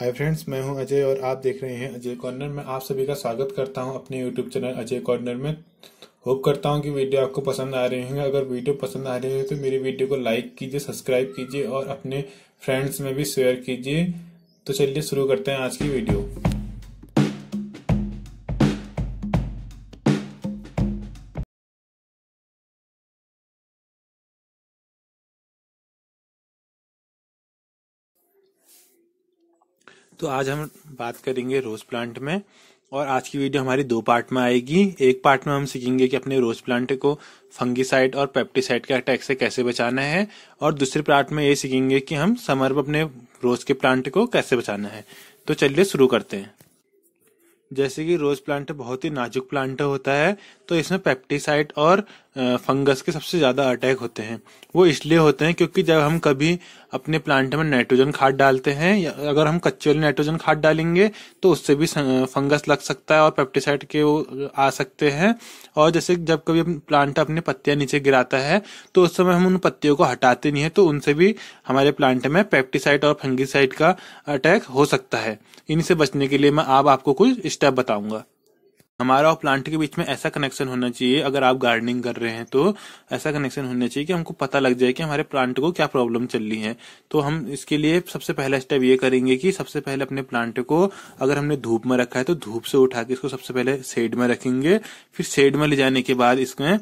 hi friends मैं हूं अजय और आप देख रहे हैं अजय कॉर्नर में आप सभी का स्वागत करता हूं अपने यूट्यूब चैनल अजय कॉर्नर में होप करता हूं कि वीडियो आपको पसंद आ रहे होंगे अगर वीडियो पसंद आ रही है तो मेरी वीडियो को लाइक कीजिए सब्सक्राइब कीजिए और अपने फ्रेंड्स में भी शेयर कीजिए तो चलिए शुरू करते हैं आज की वीडियो तो आज हम बात करेंगे रोज प्लांट में और आज की वीडियो हमारी दो पार्ट में आएगी एक पार्ट में हम सीखेंगे कि अपने रोज प्लांट को फंगिसाइड और पेप्टिसाइड के अटैक से कैसे बचाना है और दूसरे पार्ट में ये सीखेंगे कि हम समर में अपने रोज के प्लांट को कैसे बचाना है तो चलिए शुरू करते हैं जैसे कि रोज प्लांट बहुत ही नाजुक प्लांट होता है तो इसमें पेप्टिसाइड और फंगस के सबसे ज़्यादा अटैक होते हैं वो इसलिए होते हैं क्योंकि जब हम कभी अपने प्लांट में नाइट्रोजन खाद डालते हैं अगर हम कच्चे वाले नाइट्रोजन खाद डालेंगे तो उससे भी फंगस लग सकता है और पेप्टिसाइड के वो आ सकते हैं और जैसे जब कभी प्लांट अपने पत्तियां नीचे गिराता है तो उस समय हम उन पत्तियों को हटाते नहीं है तो उनसे भी हमारे प्लांट में पेप्टिसाइड और फंगिसाइड का अटैक हो सकता है इनसे बचने के लिए मैं आप आपको कुछ स्टेप बताऊंगा हमारा और प्लांट के बीच में ऐसा कनेक्शन होना चाहिए अगर आप गार्डनिंग कर रहे हैं तो ऐसा कनेक्शन होना चाहिए कि हमको पता लग जाए कि हमारे प्लांट को क्या प्रॉब्लम चल रही है तो हम इसके लिए सबसे पहला स्टेप ये करेंगे कि सबसे पहले अपने प्लांट को अगर हमने धूप में रखा है तो धूप से उठा के इसको सबसे पहले शेड में रखेंगे फिर शेड में ले जाने के बाद इसमें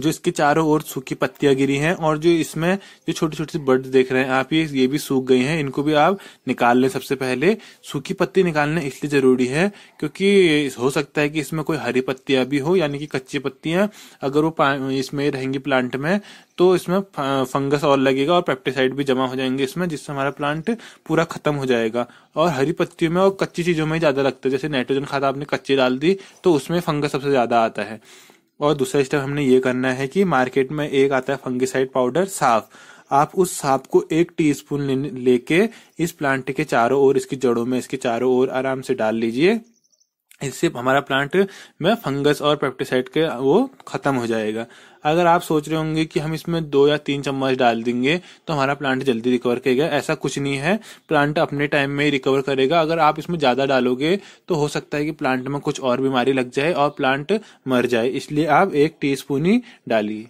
जो इसके चारों ओर सूखी पत्तियां गिरी हैं और जो इसमें जो छोटे छोटे से बर्ड देख रहे हैं आप ये ये भी सूख गई हैं इनको भी आप निकाल लें सबसे पहले सूखी पत्ती निकालना इसलिए जरूरी है क्योंकि हो सकता है कि इसमें कोई हरी पत्तियां भी हो यानी कि कच्ची पत्तियां अगर वो इसमें रहेंगी प्लांट में तो इसमें फंगस और लगेगा और पेप्टिसाइड भी जमा हो जाएंगे इसमें जिससे हमारा प्लांट पूरा खत्म हो जाएगा और हरी पत्तियों में और कच्ची चीजों में ज्यादा लगता है जैसे नाइट्रोजन खाद आपने कच्ची डाल दी तो उसमें फंगस सबसे ज्यादा आता है और दूसरा स्टेप हमने ये करना है कि मार्केट में एक आता है फंगिसाइड पाउडर साफ आप उस सांप को एक टीस्पून लेके इस प्लांट के चारों ओर इसकी जड़ों में इसके चारों ओर आराम से डाल लीजिए इससे हमारा प्लांट में फंगस और पेप्टिसाइड के वो खत्म हो जाएगा अगर आप सोच रहे होंगे कि हम इसमें दो या तीन चम्मच डाल देंगे तो हमारा प्लांट जल्दी रिकवर करेगा ऐसा कुछ नहीं है प्लांट अपने टाइम में ही रिकवर करेगा अगर आप इसमें ज़्यादा डालोगे तो हो सकता है कि प्लांट में कुछ और बीमारी लग जाए और प्लांट मर जाए इसलिए आप एक टी ही डालिए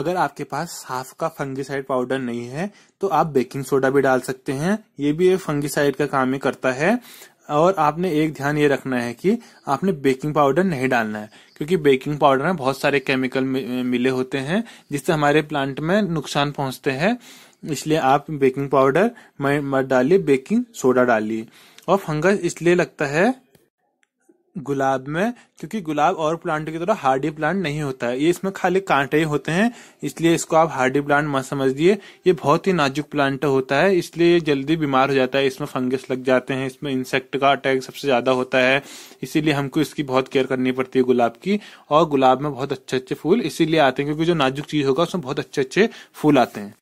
अगर आपके पास साफ का फंगिसाइड पाउडर नहीं है तो आप बेकिंग सोडा भी डाल सकते हैं ये भी एक फंगिसाइड का काम ही करता है और आपने एक ध्यान ये रखना है कि आपने बेकिंग पाउडर नहीं डालना है क्योंकि बेकिंग पाउडर में बहुत सारे केमिकल मिले होते हैं जिससे हमारे प्लांट में नुकसान पहुंचते हैं इसलिए आप बेकिंग पाउडर मत डालिए बेकिंग सोडा डालिए और फंगस इसलिए लगता है गुलाब में क्योंकि गुलाब और प्लांट की तरह हार्डी प्लांट नहीं होता है ये इसमें खाली कांटे ही होते हैं इसलिए इसको आप हार्डी प्लांट मत समझिए ये बहुत ही नाजुक प्लांट होता है इसलिए ये जल्दी बीमार हो जाता है इसमें फंगस लग जाते हैं इसमें इंसेक्ट का अटैक सबसे ज्यादा होता है इसीलिए हमको इसकी बहुत केयर करनी पड़ती है गुलाब की और गुलाब में बहुत अच्छे अच्छे फूल इसीलिए आते हैं क्योंकि जो नाजुक चीज होगा उसमें बहुत अच्छे अच्छे फूल आते हैं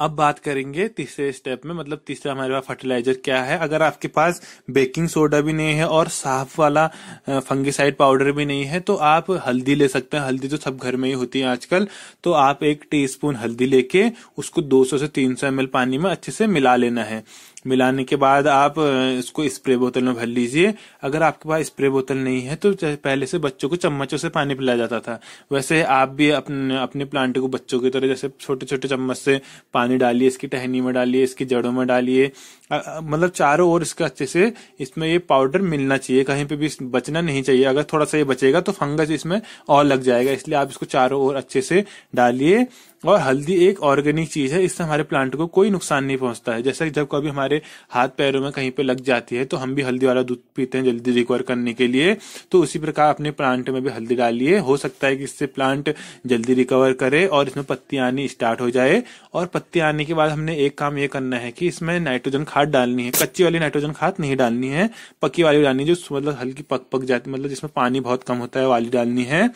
अब बात करेंगे तीसरे स्टेप में मतलब तीसरा हमारे पास फर्टिलाइजर क्या है अगर आपके पास बेकिंग सोडा भी नहीं है और साफ वाला फंगिसाइड पाउडर भी नहीं है तो आप हल्दी ले सकते हैं हल्दी तो सब घर में ही होती है आजकल तो आप एक टीस्पून हल्दी लेके उसको 200 से 300 सौ पानी में अच्छे से मिला लेना है मिलाने के बाद आप इसको स्प्रे बोतल में भर लीजिए अगर आपके पास स्प्रे बोतल नहीं है तो पहले से बच्चों को चम्मचों से पानी पिलाया जाता था वैसे आप भी अपने अपने प्लांट को बच्चों की तरह जैसे छोटे छोटे चम्मच से पानी डालिए इसकी टहनी में डालिए इसकी जड़ों में डालिए मतलब चारों ओर इसका अच्छे से इसमें ये पाउडर मिलना चाहिए कहीं पे भी बचना नहीं चाहिए अगर थोड़ा सा ये बचेगा तो फंगस इसमें और लग जाएगा इसलिए आप इसको चारों ओर अच्छे से डालिए और हल्दी एक ऑर्गेनिक चीज है इससे हमारे प्लांट को कोई नुकसान नहीं पहुंचता है जैसे जब कभी हमारे हाथ पैरों में कहीं पे लग जाती है तो हम भी हल्दी वाला दूध पीते हैं जल्दी रिकवर करने के लिए तो उसी प्रकार अपने प्लांट में भी हल्दी डालिए हो सकता है कि इससे प्लांट जल्दी रिकवर करे और इसमें पत्ती आनी स्टार्ट हो जाए और पत्ती आने के बाद हमने एक काम ये करना है कि इसमें नाइट्रोजन खाद डालनी है कच्ची वाली नाइट्रोजन खाद नहीं डालनी है पक्की वाली डालनी जो मतलब हल्की पक पक जाती मतलब जिसमें पानी बहुत कम होता है वाली डालनी है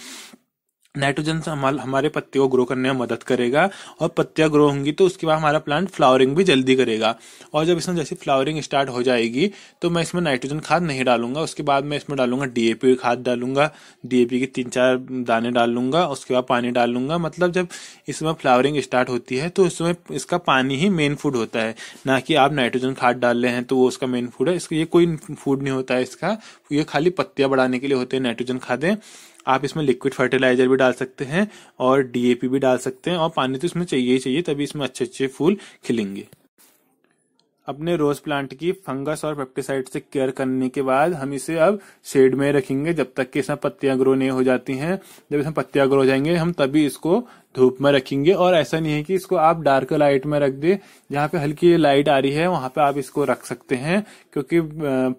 नाइट्रोजन हमारे हमारे पत्ते को ग्रो करने में मदद करेगा और पत्तियां ग्रो होंगी तो उसके बाद हमारा प्लांट फ्लावरिंग भी जल्दी करेगा और जब इसमें जैसे फ्लावरिंग स्टार्ट हो जाएगी तो मैं इसमें नाइट्रोजन खाद नहीं डालूंगा उसके बाद मैं इसमें डालूंगा डीएपी खाद डालूंगा डीएपी के तीन चार दाने डालूंगा उसके बाद पानी डालूंगा मतलब जब इसमें फ्लावरिंग स्टार्ट होती है तो इसमें इसका पानी ही मेन फूड होता है ना कि आप नाइट्रोजन खाद डाल रहे हैं तो वो उसका मेन फूड है इसका ये कोई फूड नहीं होता है इसका ये खाली पत्तियां बढ़ाने के लिए होते हैं नाइट्रोजन खादें आप इसमें लिक्विड फर्टिलाइजर भी डाल सकते हैं और डीएपी भी डाल सकते हैं और पानी तो इसमें चाहिए ही चाहिए तभी इसमें अच्छे अच्छे फूल खिलेंगे अपने रोज प्लांट की फंगस और पेप्टिसाइड से केयर करने के बाद हम इसे अब शेड में रखेंगे जब तक कि इसमें पत्तियां ग्रो नहीं हो जाती हैं जब इसमें पत्तियां ग्रो हो जाएंगे हम तभी इसको धूप में रखेंगे और ऐसा नहीं है कि इसको आप डार्क लाइट में रख दे जहाँ पे हल्की लाइट आ रही है वहां पे आप इसको रख सकते हैं क्योंकि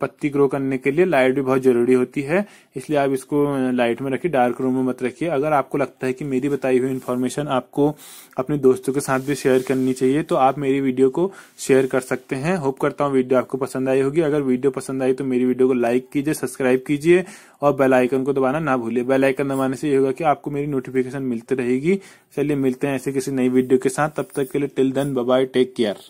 पत्ती ग्रो करने के लिए लाइट भी बहुत जरूरी होती है इसलिए आप इसको लाइट में रखिए डार्क रूम में मत रखिए अगर आपको लगता है कि मेरी बताई हुई इन्फॉर्मेशन आपको अपने दोस्तों के साथ भी शेयर करनी चाहिए तो आप मेरी वीडियो को शेयर कर सकते हैं होप करता हूँ वीडियो आपको पसंद आई होगी अगर वीडियो पसंद आई तो मेरी वीडियो को लाइक कीजिए सब्सक्राइब कीजिए और बेल आइकन को दबाना ना भूलिए बेल आइकन दबाने से ये होगा कि आपको मेरी नोटिफिकेशन मिलती रहेगी चलिए मिलते हैं ऐसे किसी नई वीडियो के साथ तब तक के लिए till then bye take care